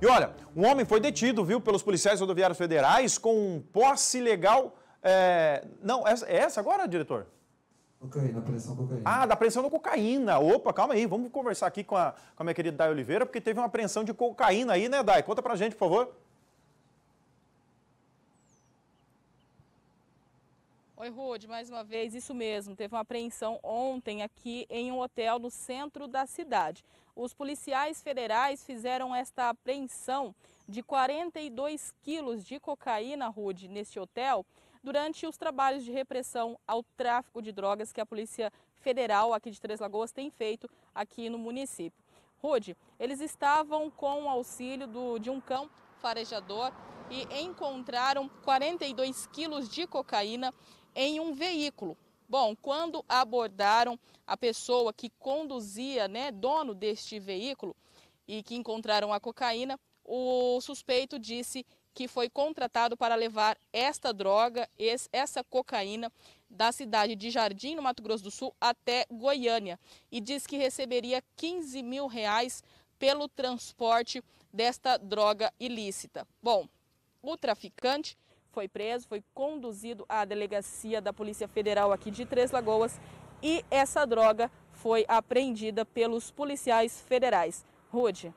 E olha, um homem foi detido, viu, pelos policiais rodoviários federais com posse ilegal. É... Não, é essa agora, diretor? Cocaína, apreensão cocaína. Ah, da apreensão da cocaína. Opa, calma aí, vamos conversar aqui com a, com a minha querida Dai Oliveira, porque teve uma apreensão de cocaína aí, né, Dai? Conta pra gente, por favor. Oi, Rude, mais uma vez, isso mesmo. Teve uma apreensão ontem aqui em um hotel no centro da cidade. Os policiais federais fizeram esta apreensão de 42 quilos de cocaína, Rude, neste hotel, durante os trabalhos de repressão ao tráfico de drogas que a Polícia Federal aqui de Três Lagoas tem feito aqui no município. Rude, eles estavam com o auxílio do, de um cão farejador e encontraram 42 quilos de cocaína em um veículo. Bom, quando abordaram a pessoa que conduzia, né, dono deste veículo e que encontraram a cocaína, o suspeito disse que foi contratado para levar esta droga, essa cocaína, da cidade de Jardim, no Mato Grosso do Sul, até Goiânia. E diz que receberia 15 mil reais pelo transporte desta droga ilícita. Bom, o traficante foi preso, foi conduzido à delegacia da Polícia Federal aqui de Três Lagoas e essa droga foi apreendida pelos policiais federais. Rude.